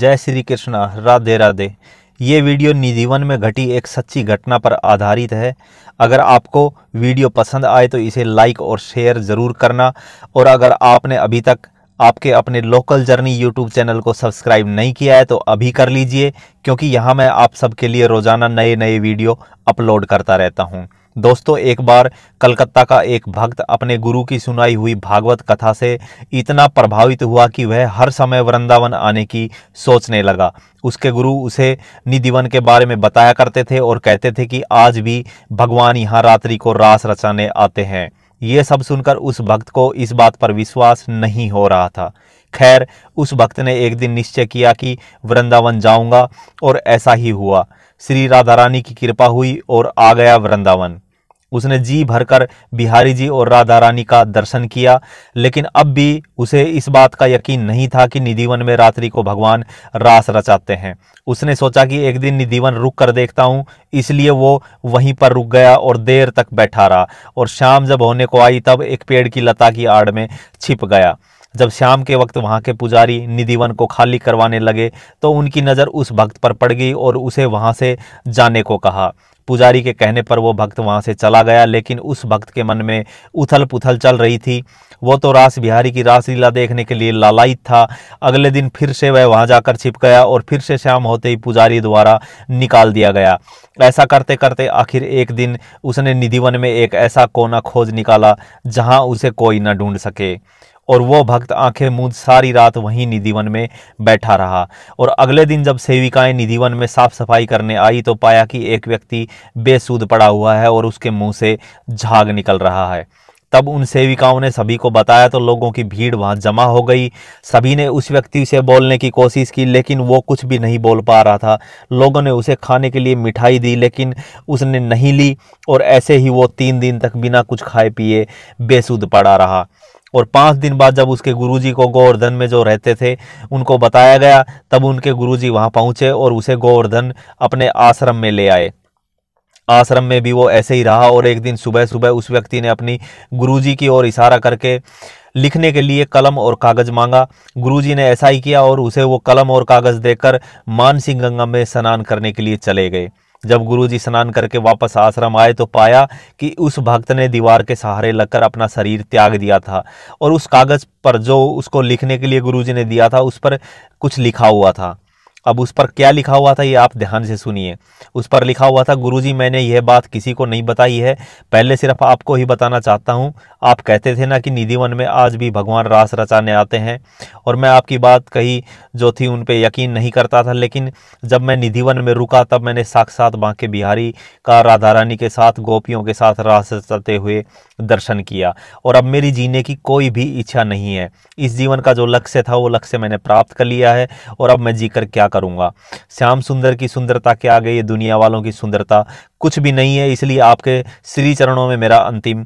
जय श्री कृष्णा राधे राधे ये वीडियो निजीवन में घटी एक सच्ची घटना पर आधारित है अगर आपको वीडियो पसंद आए तो इसे लाइक और शेयर ज़रूर करना और अगर आपने अभी तक आपके अपने लोकल जर्नी यूट्यूब चैनल को सब्सक्राइब नहीं किया है तो अभी कर लीजिए क्योंकि यहाँ मैं आप सबके लिए रोज़ाना नए नए वीडियो अपलोड करता रहता हूँ दोस्तों एक बार कलकत्ता का एक भक्त अपने गुरु की सुनाई हुई भागवत कथा से इतना प्रभावित हुआ कि वह हर समय वृंदावन आने की सोचने लगा उसके गुरु उसे निधिवन के बारे में बताया करते थे और कहते थे कि आज भी भगवान यहाँ रात्रि को रास रचाने आते हैं ये सब सुनकर उस भक्त को इस बात पर विश्वास नहीं हो रहा था खैर उस भक्त ने एक दिन निश्चय किया कि वृंदावन जाऊंगा और ऐसा ही हुआ श्री राधा रानी की कृपा हुई और आ गया वृंदावन उसने जी भरकर बिहारी जी और राधा रानी का दर्शन किया लेकिन अब भी उसे इस बात का यकीन नहीं था कि निधिवन में रात्रि को भगवान रास रचाते हैं उसने सोचा कि एक दिन निधिवन रुक कर देखता हूँ इसलिए वो वहीं पर रुक गया और देर तक बैठा रहा और शाम जब होने को आई तब एक पेड़ की लता की आड़ में छिप गया जब शाम के वक्त वहाँ के पुजारी निधिवन को खाली करवाने लगे तो उनकी नज़र उस भक्त पर पड़ गई और उसे वहाँ से जाने को कहा पुजारी के कहने पर वो भक्त वहाँ से चला गया लेकिन उस भक्त के मन में उथल पुथल चल रही थी वो तो रास बिहारी की रासलीला देखने के लिए लालायित था अगले दिन फिर से वह वहाँ जाकर छिप गया और फिर से शाम होते ही पुजारी द्वारा निकाल दिया गया ऐसा करते करते आखिर एक दिन उसने निधिवन में एक ऐसा कोना खोज निकाला जहाँ उसे कोई न ढूंढ सके और वो भक्त आंखें मूंद सारी रात वहीं निधिवन में बैठा रहा और अगले दिन जब सेविकाएं निधिवन में साफ सफाई करने आई तो पाया कि एक व्यक्ति बेसूद पड़ा हुआ है और उसके मुंह से झाग निकल रहा है तब उन सेविकाओं ने सभी को बताया तो लोगों की भीड़ वहां जमा हो गई सभी ने उस व्यक्ति से बोलने की कोशिश की लेकिन वो कुछ भी नहीं बोल पा रहा था लोगों ने उसे खाने के लिए मिठाई दी लेकिन उसने नहीं ली और ऐसे ही वो तीन दिन तक बिना कुछ खाए पिए बेसुध पड़ा रहा और पाँच दिन बाद जब उसके गुरुजी को गोवर्धन में जो रहते थे उनको बताया गया तब उनके गुरुजी वहाँ पहुँचे और उसे गोवर्धन अपने आश्रम में ले आए आश्रम में भी वो ऐसे ही रहा और एक दिन सुबह सुबह उस व्यक्ति ने अपनी गुरुजी की ओर इशारा करके लिखने के लिए कलम और कागज मांगा गुरुजी ने ऐसा ही किया और उसे वो कलम और कागज देकर मानसिंह गंगा में स्नान करने के लिए चले गए जब गुरुजी स्नान करके वापस आश्रम आए तो पाया कि उस भक्त ने दीवार के सहारे लगकर अपना शरीर त्याग दिया था और उस कागज़ पर जो उसको लिखने के लिए गुरुजी ने दिया था उस पर कुछ लिखा हुआ था अब उस पर क्या लिखा हुआ था ये आप ध्यान से सुनिए उस पर लिखा हुआ था गुरुजी मैंने यह बात किसी को नहीं बताई है पहले सिर्फ आपको ही बताना चाहता हूँ आप कहते थे ना कि निधिवन में आज भी भगवान रास रचाने आते हैं और मैं आपकी बात कही जो थी उन पर यकीन नहीं करता था लेकिन जब मैं निधिवन में रुका तब मैंने साक्षात बांके बिहारी का राधा रानी के साथ गोपियों के साथ रास रचाते हुए दर्शन किया और अब मेरी जीने की कोई भी इच्छा नहीं है इस जीवन का जो लक्ष्य था वो लक्ष्य मैंने प्राप्त कर लिया है और अब मैं जीकर क्या करूँगा श्याम सुंदर की सुंदरता के आगे ये दुनिया वालों की सुंदरता कुछ भी नहीं है इसलिए आपके श्री चरणों में मेरा अंतिम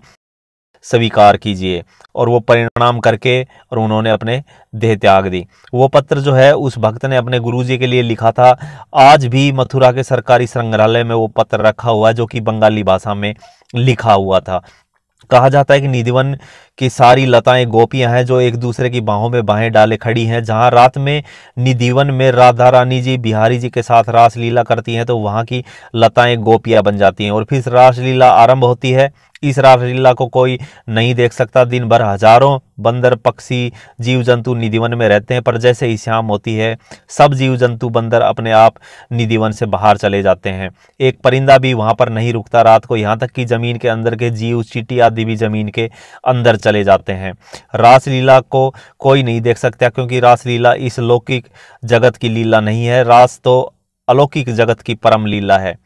स्वीकार कीजिए और वो परिणाम करके और उन्होंने अपने देह त्याग दी वो पत्र जो है उस भक्त ने अपने गुरुजी के लिए लिखा था आज भी मथुरा के सरकारी संग्रहालय में वो पत्र रखा हुआ है जो कि बंगाली भाषा में लिखा हुआ था कहा जाता है कि निधिवन की सारी लताएं गोपियां हैं जो एक दूसरे की बाहों में बाहें डाले खड़ी हैं जहां रात में निधिवन में राधा रानी जी बिहारी जी के साथ रासलीला करती हैं तो वहां की लताएं गोपियां बन जाती हैं और फिर रासलीला आरंभ होती है ईसराफिल्ला को कोई नहीं देख सकता दिन भर हजारों बंदर पक्षी जीव जंतु निधिवन में रहते हैं पर जैसे ही शाम होती है सब जीव जंतु बंदर अपने आप निधिवन से बाहर चले जाते हैं एक परिंदा भी वहाँ पर नहीं रुकता रात को यहाँ तक कि ज़मीन के अंदर के जीव चीटी आदि भी ज़मीन के अंदर चले जाते हैं रासलीला को कोई नहीं देख सकता क्योंकि रासलीला इस लौकिक जगत की लीला नहीं है रास तो अलौकिक जगत की परम लीला है